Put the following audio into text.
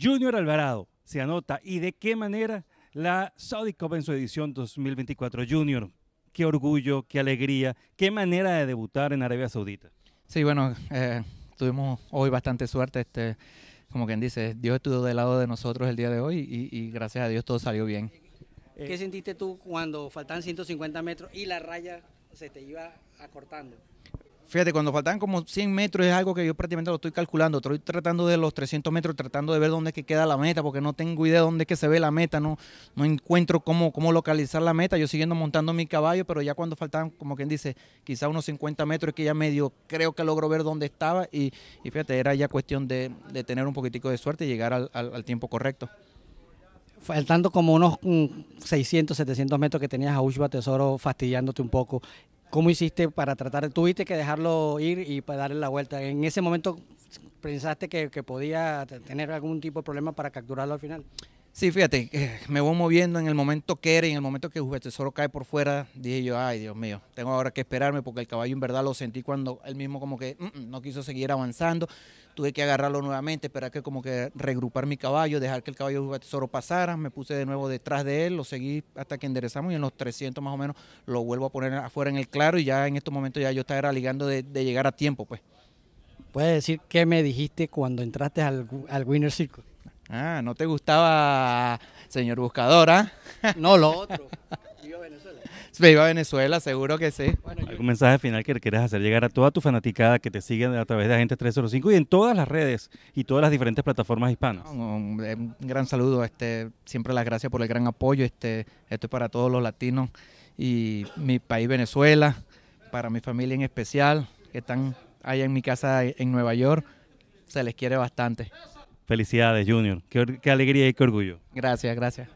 Junior Alvarado se anota y de qué manera la Saudi Cup en su edición 2024 Junior. Qué orgullo, qué alegría, qué manera de debutar en Arabia Saudita. Sí, bueno, eh, tuvimos hoy bastante suerte. Este, como quien dice, Dios estuvo del lado de nosotros el día de hoy y, gracias a Dios todo salió bien. ¿Qué eh, sentiste tú cuando faltaban 150 metros y la raya se te iba acortando? Fíjate, cuando faltan como 100 metros es algo que yo prácticamente lo estoy calculando. Estoy tratando de los 300 metros, tratando de ver dónde es que queda la meta, porque no tengo idea de dónde es que se ve la meta, no, no encuentro cómo, cómo localizar la meta. Yo siguiendo montando mi caballo, pero ya cuando faltan, como quien dice, quizá unos 50 metros, es que ya medio creo que logro ver dónde estaba. Y, fíjate, era ya cuestión de, tener un poquitico de suerte y llegar al, tiempo correcto faltando como unos 600, mm, 700 metros que tenías a Ushba Tesoro fastidiándote un poco ¿Cómo hiciste para tratar? ¿Tuviste que dejarlo ir y para darle la vuelta? ¿En ese momento pensaste que podía tener algún tipo de problema para capturarlo al final? Sí, fíjate, eh, me voy moviendo en el momento que era, en el momento que Juve Tesoro cae por fuera, dije yo, ay Dios mío, tengo ahora que esperarme porque el caballo en verdad lo sentí cuando él mismo como que mm, mm, no quiso seguir avanzando, tuve que agarrarlo nuevamente, esperar que como que regrupar mi caballo, dejar que el caballo de Tesoro pasara, me puse de nuevo detrás de él, lo seguí hasta que enderezamos y en los 300 más o menos lo vuelvo a poner afuera en el claro y ya en estos momentos ya yo estaba ligando de, llegar a tiempo pues. ¿Puedes decir qué me dijiste cuando entraste al, al Winner Circle? Ah, ¿no te gustaba, señor buscadora? Ah? No, lo otro. Viva Venezuela. Viva Venezuela, seguro que sí. Bueno, ¿Algún mensaje final que le quieras hacer llegar a toda tu fanaticada que te sigue a través de Agentes 305 y en todas las redes y todas las diferentes plataformas hispanas? Eh, un, gran saludo, este, siempre las gracias por el gran apoyo. Este, esto es para todos los latinos y mi país Venezuela, para mi familia en especial, que están allá en mi casa en Nueva York. Se les quiere bastante. Felicidades, Junior. Qué, alegría y qué orgullo. Gracias, gracias.